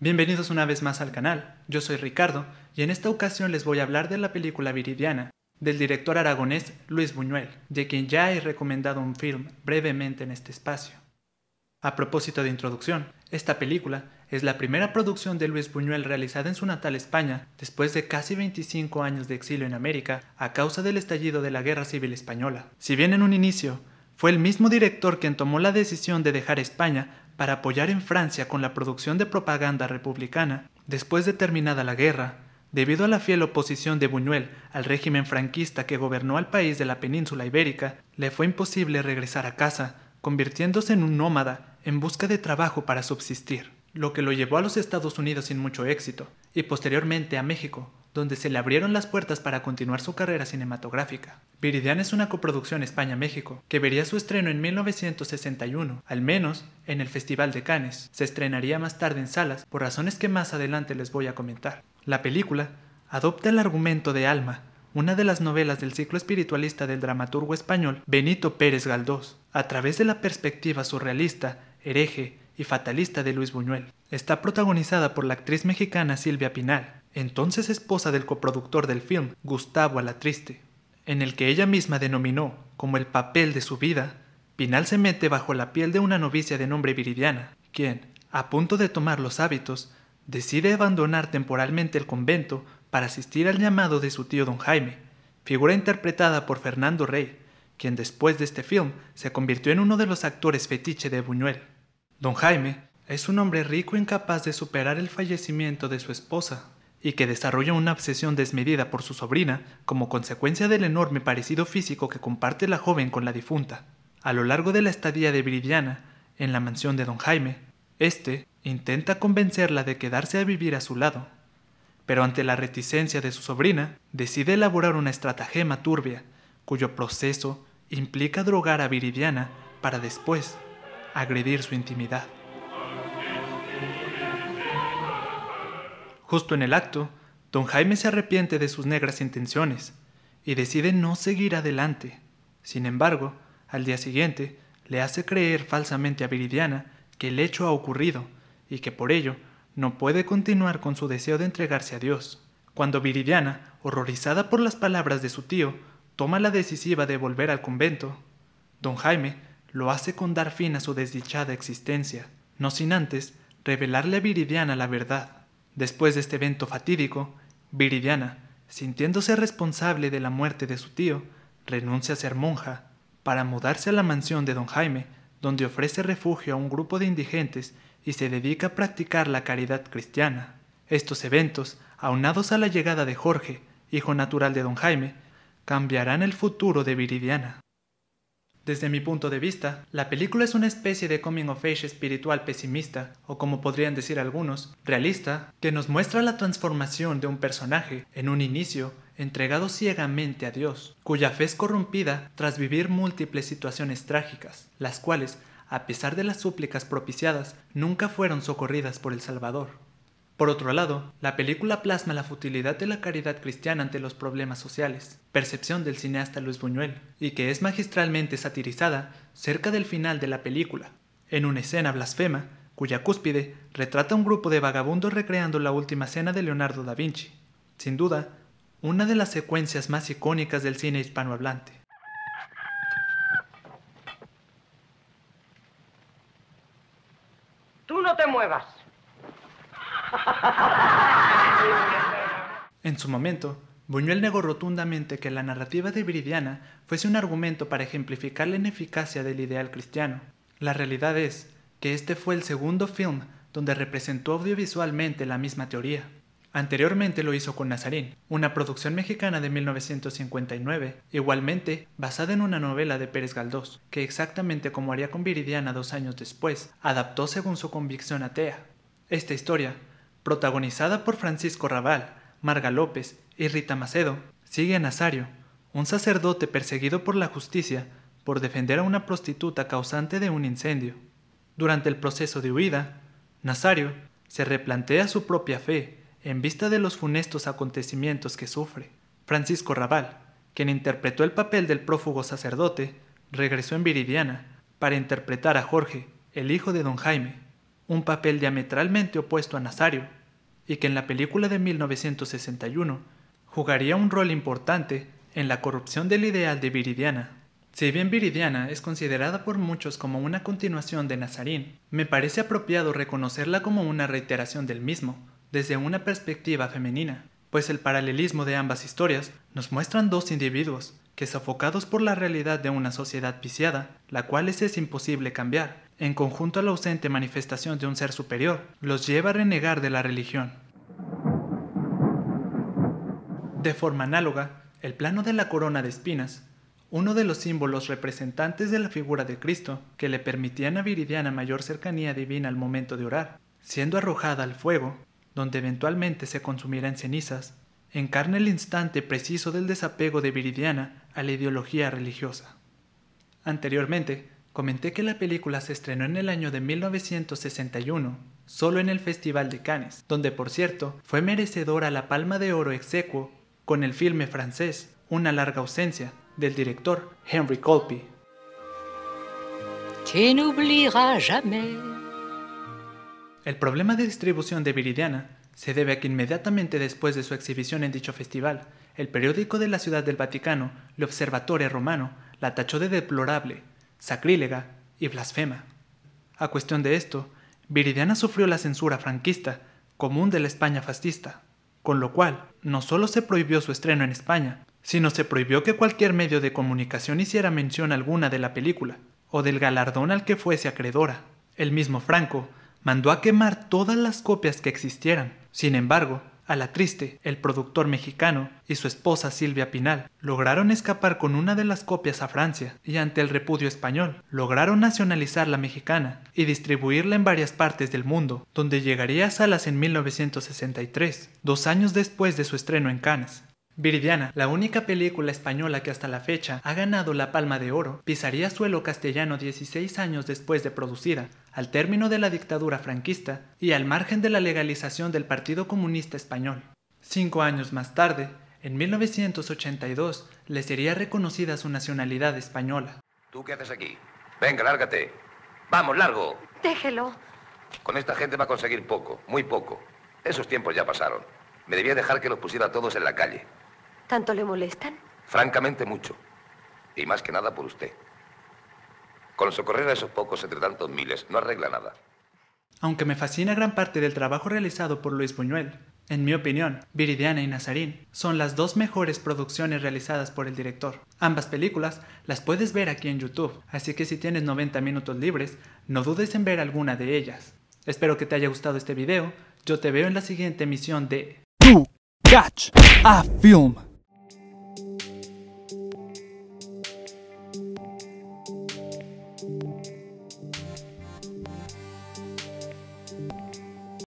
Bienvenidos una vez más al canal, yo soy Ricardo y en esta ocasión les voy a hablar de la película Viridiana, del director aragonés Luis Buñuel, de quien ya he recomendado un film brevemente en este espacio. A propósito de introducción, esta película es la primera producción de Luis Buñuel realizada en su natal España después de casi 25 años de exilio en América a causa del estallido de la Guerra Civil Española. Si bien en un inicio fue el mismo director quien tomó la decisión de dejar España para apoyar en Francia con la producción de propaganda republicana, después de terminada la guerra, debido a la fiel oposición de Buñuel al régimen franquista que gobernó al país de la península ibérica, le fue imposible regresar a casa, convirtiéndose en un nómada en busca de trabajo para subsistir, lo que lo llevó a los Estados Unidos sin mucho éxito, y posteriormente a México, donde se le abrieron las puertas para continuar su carrera cinematográfica. Viridian es una coproducción España-México, que vería su estreno en 1961, al menos en el Festival de Cannes. Se estrenaría más tarde en salas, por razones que más adelante les voy a comentar. La película adopta el argumento de Alma, una de las novelas del ciclo espiritualista del dramaturgo español Benito Pérez Galdós, a través de la perspectiva surrealista, hereje y fatalista de Luis Buñuel. Está protagonizada por la actriz mexicana Silvia Pinal, entonces esposa del coproductor del film, Gustavo Alatriste, en el que ella misma denominó como el papel de su vida, Pinal se mete bajo la piel de una novicia de nombre Viridiana, quien, a punto de tomar los hábitos, decide abandonar temporalmente el convento para asistir al llamado de su tío don Jaime, figura interpretada por Fernando Rey, quien después de este film se convirtió en uno de los actores fetiche de Buñuel. Don Jaime es un hombre rico e incapaz de superar el fallecimiento de su esposa y que desarrolla una obsesión desmedida por su sobrina como consecuencia del enorme parecido físico que comparte la joven con la difunta. A lo largo de la estadía de Viridiana, en la mansión de don Jaime, este intenta convencerla de quedarse a vivir a su lado, pero ante la reticencia de su sobrina, decide elaborar una estratagema turbia, cuyo proceso implica drogar a Viridiana para después agredir su intimidad. Justo en el acto, don Jaime se arrepiente de sus negras intenciones y decide no seguir adelante. Sin embargo, al día siguiente, le hace creer falsamente a Viridiana que el hecho ha ocurrido y que por ello no puede continuar con su deseo de entregarse a Dios. Cuando Viridiana, horrorizada por las palabras de su tío, toma la decisiva de volver al convento, don Jaime lo hace con dar fin a su desdichada existencia, no sin antes revelarle a Viridiana la verdad. Después de este evento fatídico, Viridiana, sintiéndose responsable de la muerte de su tío, renuncia a ser monja para mudarse a la mansión de don Jaime, donde ofrece refugio a un grupo de indigentes y se dedica a practicar la caridad cristiana. Estos eventos, aunados a la llegada de Jorge, hijo natural de don Jaime, cambiarán el futuro de Viridiana. Desde mi punto de vista, la película es una especie de coming of age espiritual pesimista, o como podrían decir algunos, realista, que nos muestra la transformación de un personaje en un inicio entregado ciegamente a Dios, cuya fe es corrompida tras vivir múltiples situaciones trágicas, las cuales, a pesar de las súplicas propiciadas, nunca fueron socorridas por el Salvador. Por otro lado, la película plasma la futilidad de la caridad cristiana ante los problemas sociales, percepción del cineasta Luis Buñuel, y que es magistralmente satirizada cerca del final de la película, en una escena blasfema, cuya cúspide retrata un grupo de vagabundos recreando la última cena de Leonardo da Vinci. Sin duda, una de las secuencias más icónicas del cine hispanohablante. Tú no te muevas. En su momento, Buñuel negó rotundamente que la narrativa de Viridiana fuese un argumento para ejemplificar la ineficacia del ideal cristiano. La realidad es que este fue el segundo film donde representó audiovisualmente la misma teoría. Anteriormente lo hizo con Nazarín, una producción mexicana de 1959, igualmente basada en una novela de Pérez Galdós, que exactamente como haría con Viridiana dos años después, adaptó según su convicción atea. Esta historia, protagonizada por Francisco Raval, Marga López y Rita Macedo. Sigue a Nazario, un sacerdote perseguido por la justicia por defender a una prostituta causante de un incendio. Durante el proceso de huida, Nazario se replantea su propia fe en vista de los funestos acontecimientos que sufre. Francisco Raval, quien interpretó el papel del prófugo sacerdote, regresó en Viridiana para interpretar a Jorge, el hijo de don Jaime, un papel diametralmente opuesto a Nazario, y que en la película de 1961 jugaría un rol importante en la corrupción del ideal de Viridiana. Si bien Viridiana es considerada por muchos como una continuación de Nazarín, me parece apropiado reconocerla como una reiteración del mismo, desde una perspectiva femenina, pues el paralelismo de ambas historias nos muestran dos individuos que sofocados por la realidad de una sociedad viciada, la cual es imposible cambiar, en conjunto a la ausente manifestación de un ser superior, los lleva a renegar de la religión. De forma análoga, el plano de la corona de espinas, uno de los símbolos representantes de la figura de Cristo, que le permitían a Viridiana mayor cercanía divina al momento de orar, siendo arrojada al fuego, donde eventualmente se consumirá en cenizas, encarna el instante preciso del desapego de Viridiana a la ideología religiosa. Anteriormente, comenté que la película se estrenó en el año de 1961, solo en el Festival de Cannes, donde por cierto fue merecedora la Palma de Oro exequo con el filme francés Una larga ausencia, del director Henry colpi El problema de distribución de Viridiana se debe a que inmediatamente después de su exhibición en dicho festival, el periódico de la Ciudad del Vaticano, el Observatore Romano, la tachó de deplorable sacrílega y blasfema. A cuestión de esto, Viridiana sufrió la censura franquista, común de la España fascista, con lo cual no solo se prohibió su estreno en España, sino se prohibió que cualquier medio de comunicación hiciera mención alguna de la película, o del galardón al que fuese acreedora. El mismo Franco mandó a quemar todas las copias que existieran. Sin embargo, a la triste, el productor mexicano y su esposa Silvia Pinal lograron escapar con una de las copias a Francia y ante el repudio español lograron nacionalizar la mexicana y distribuirla en varias partes del mundo, donde llegaría a salas en 1963, dos años después de su estreno en Cannes. Viridiana, la única película española que hasta la fecha ha ganado la Palma de Oro, pisaría suelo castellano 16 años después de producida, al término de la dictadura franquista y al margen de la legalización del Partido Comunista Español. Cinco años más tarde, en 1982, le sería reconocida su nacionalidad española. ¿Tú qué haces aquí? Venga, lárgate. Vamos, largo. Déjelo. Con esta gente va a conseguir poco, muy poco. Esos tiempos ya pasaron. Me debía dejar que los pusiera todos en la calle. ¿Tanto le molestan? Francamente, mucho. Y más que nada por usted. Con socorrer a esos pocos entre tantos miles no arregla nada. Aunque me fascina gran parte del trabajo realizado por Luis Buñuel, en mi opinión, Viridiana y Nazarín son las dos mejores producciones realizadas por el director. Ambas películas las puedes ver aquí en YouTube, así que si tienes 90 minutos libres, no dudes en ver alguna de ellas. Espero que te haya gustado este video, yo te veo en la siguiente emisión de... You catch a film.